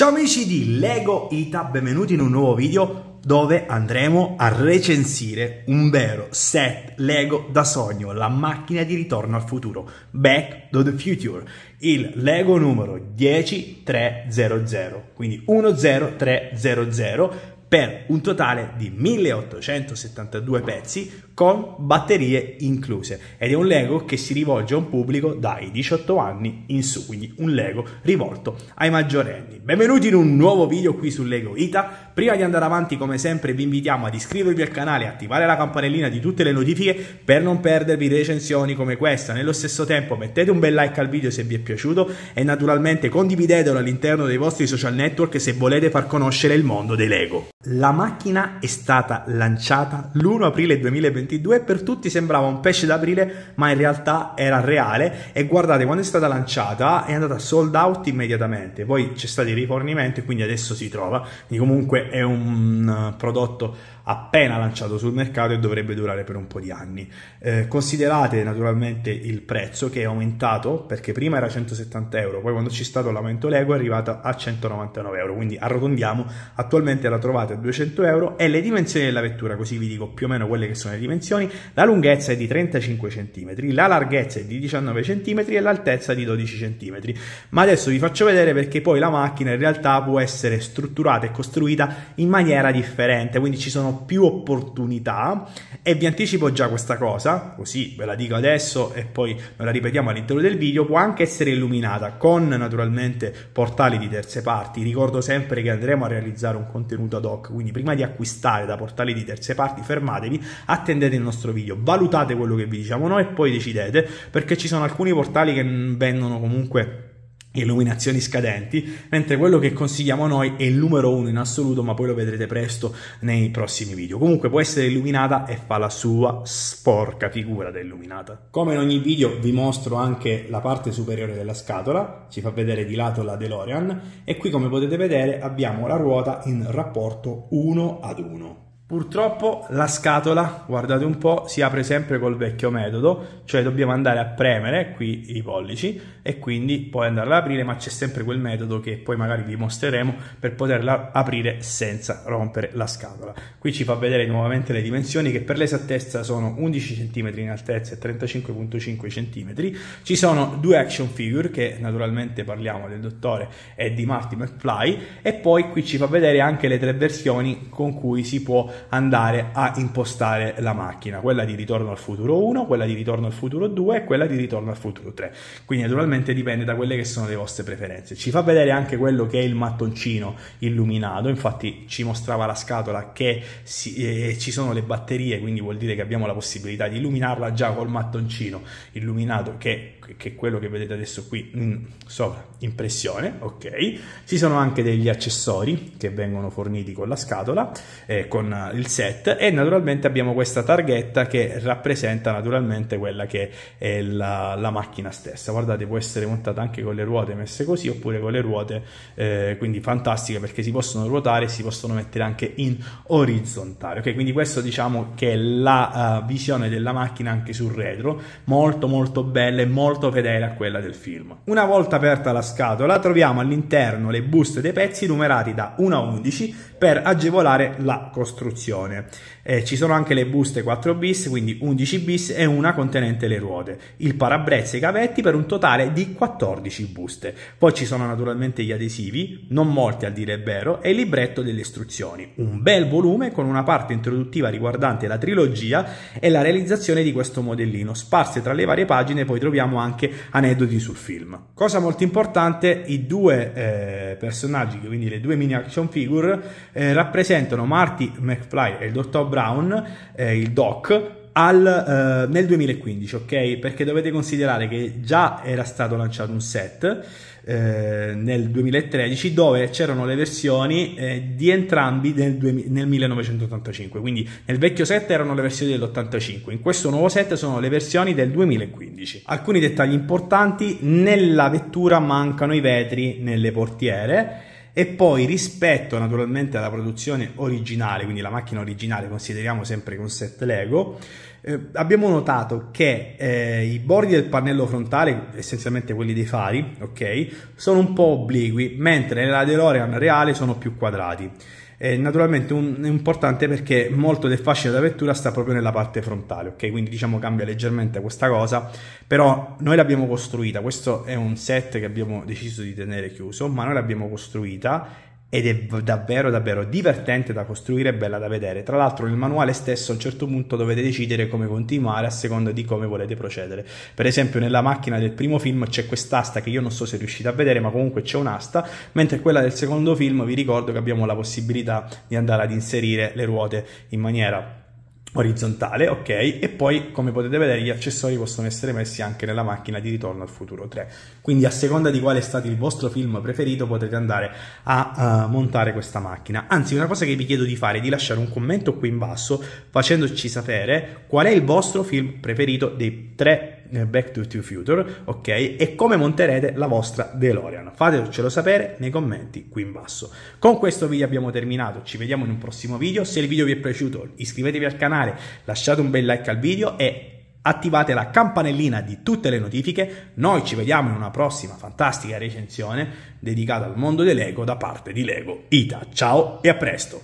Ciao amici di Lego Ita, benvenuti in un nuovo video dove andremo a recensire un vero set Lego da sogno, la macchina di ritorno al futuro, Back to the Future, il Lego numero 10300, quindi 10300 per un totale di 1872 pezzi con batterie incluse ed è un Lego che si rivolge a un pubblico dai 18 anni in su, quindi un Lego rivolto ai maggiorenni. Benvenuti in un nuovo video qui su Lego Ita. Prima di andare avanti come sempre vi invitiamo ad iscrivervi al canale, e attivare la campanellina di tutte le notifiche per non perdervi recensioni come questa. Nello stesso tempo mettete un bel like al video se vi è piaciuto e naturalmente condividetelo all'interno dei vostri social network se volete far conoscere il mondo dei Lego. La macchina è stata lanciata l'1 aprile 2021 2022 per tutti sembrava un pesce d'aprile ma in realtà era reale e guardate quando è stata lanciata è andata sold out immediatamente poi c'è stato il rifornimento e quindi adesso si trova quindi comunque è un mm, prodotto appena lanciato sul mercato e dovrebbe durare per un po' di anni eh, considerate naturalmente il prezzo che è aumentato perché prima era 170 euro poi quando c'è stato l'aumento Lego è arrivata a 199 euro quindi arrotondiamo attualmente la trovate a 200 euro e le dimensioni della vettura così vi dico più o meno quelle che sono le dimensioni dimensioni, la lunghezza è di 35 cm, la larghezza è di 19 cm e l'altezza di 12 cm. Ma adesso vi faccio vedere perché poi la macchina in realtà può essere strutturata e costruita in maniera differente, quindi ci sono più opportunità e vi anticipo già questa cosa, così ve la dico adesso e poi ve la ripetiamo all'interno del video, può anche essere illuminata con naturalmente portali di terze parti. Ricordo sempre che andremo a realizzare un contenuto ad hoc, quindi prima di acquistare da portali di terze parti fermatevi, attendete condividete il nostro video, valutate quello che vi diciamo noi e poi decidete, perché ci sono alcuni portali che vendono comunque illuminazioni scadenti, mentre quello che consigliamo noi è il numero uno in assoluto, ma poi lo vedrete presto nei prossimi video. Comunque può essere illuminata e fa la sua sporca figura da illuminata. Come in ogni video vi mostro anche la parte superiore della scatola, ci fa vedere di lato la DeLorean e qui come potete vedere abbiamo la ruota in rapporto 1 ad 1. Purtroppo la scatola, guardate un po', si apre sempre col vecchio metodo, cioè dobbiamo andare a premere qui i pollici e quindi poi andarla ad aprire, ma c'è sempre quel metodo che poi magari vi mostreremo per poterla aprire senza rompere la scatola. Qui ci fa vedere nuovamente le dimensioni che per l'esattezza sono 11 cm in altezza e 35,5 cm. Ci sono due action figure che naturalmente parliamo del dottore e di Marty McFly e poi qui ci fa vedere anche le tre versioni con cui si può andare a impostare la macchina, quella di ritorno al futuro 1, quella di ritorno al futuro 2 e quella di ritorno al futuro 3. Quindi naturalmente dipende da quelle che sono le vostre preferenze. Ci fa vedere anche quello che è il mattoncino illuminato, infatti ci mostrava la scatola che si, eh, ci sono le batterie, quindi vuol dire che abbiamo la possibilità di illuminarla già col mattoncino illuminato che, che è quello che vedete adesso qui in, sopra, impressione, ok? Ci sono anche degli accessori che vengono forniti con la scatola, eh, con il set e naturalmente abbiamo questa targhetta che rappresenta naturalmente quella che è la, la, macchina stessa guardate può essere montata anche con le ruote messe così oppure con le ruote eh, quindi fantastica perché si possono ruotare e si possono mettere anche in orizzontale ok quindi questo diciamo che è la uh, visione della macchina anche sul retro molto molto bella e molto fedele a quella del film una volta aperta la scatola troviamo all'interno le buste dei pezzi numerati da 1 a 11 per agevolare la costruzione produzione. Eh, ci sono anche le buste 4 bis, quindi 11 bis e una contenente le ruote, il parabrezza e i cavetti per un totale di 14 buste. Poi ci sono naturalmente gli adesivi, non molti a dire il vero, e il libretto delle istruzioni. Un bel volume con una parte introduttiva riguardante la trilogia e la realizzazione di questo modellino. Sparse tra le varie pagine poi troviamo anche aneddoti sul film. Cosa molto importante, i due eh, personaggi, quindi le due mini action figure, eh, rappresentano Marty McFly McFly e il dottor Brown, eh, il doc, al, eh, nel 2015, ok? Perché dovete considerare che già era stato lanciato un set eh, nel 2013 dove c'erano le versioni eh, di entrambi nel, nel, 1985, quindi nel vecchio set erano le versioni dell'85, in questo nuovo set sono le versioni del 2015. Alcuni dettagli importanti, nella vettura mancano i vetri nelle portiere e poi rispetto naturalmente alla produzione originale, quindi la macchina originale, consideriamo sempre con set Lego, eh, abbiamo notato che eh, i bordi del pannello frontale, essenzialmente quelli dei fari, ok, sono un po' obliqui, mentre nella DeLorean reale sono più quadrati eh, naturalmente un, è importante perché molto del fascino della vettura sta proprio nella parte frontale, ok? Quindi diciamo cambia leggermente questa cosa, però noi l'abbiamo costruita, questo è un set che abbiamo deciso di tenere chiuso, ma noi l'abbiamo costruita ed è davvero davvero divertente da costruire e bella da vedere. Tra l'altro nel manuale stesso a un certo punto dovete decidere come continuare a seconda di come volete procedere. Per esempio nella macchina del primo film c'è quest'asta che io non so se riuscite a vedere, ma comunque c'è un'asta, mentre quella del secondo film vi ricordo che abbiamo la possibilità di andare ad inserire le ruote in maniera orizzontale, ok? E poi, come potete vedere, gli accessori possono essere messi anche nella macchina di Ritorno al futuro 3. Quindi, a seconda di quale è stato il vostro film preferito, potete andare a uh, montare questa macchina. Anzi, una cosa che vi chiedo di fare è di lasciare un commento qui in basso facendoci sapere qual è il vostro film preferito dei tre Back to the Future, ok? E come monterete la vostra DeLorean? Fatecelo sapere nei commenti qui in basso. Con questo video abbiamo terminato, ci vediamo in un prossimo video. Se il video vi è piaciuto iscrivetevi al canale, lasciate un bel like al video e attivate la campanellina di tutte le notifiche. Noi ci vediamo in una prossima fantastica recensione dedicata al mondo Lego da parte di Lego Ita. Ciao e a presto!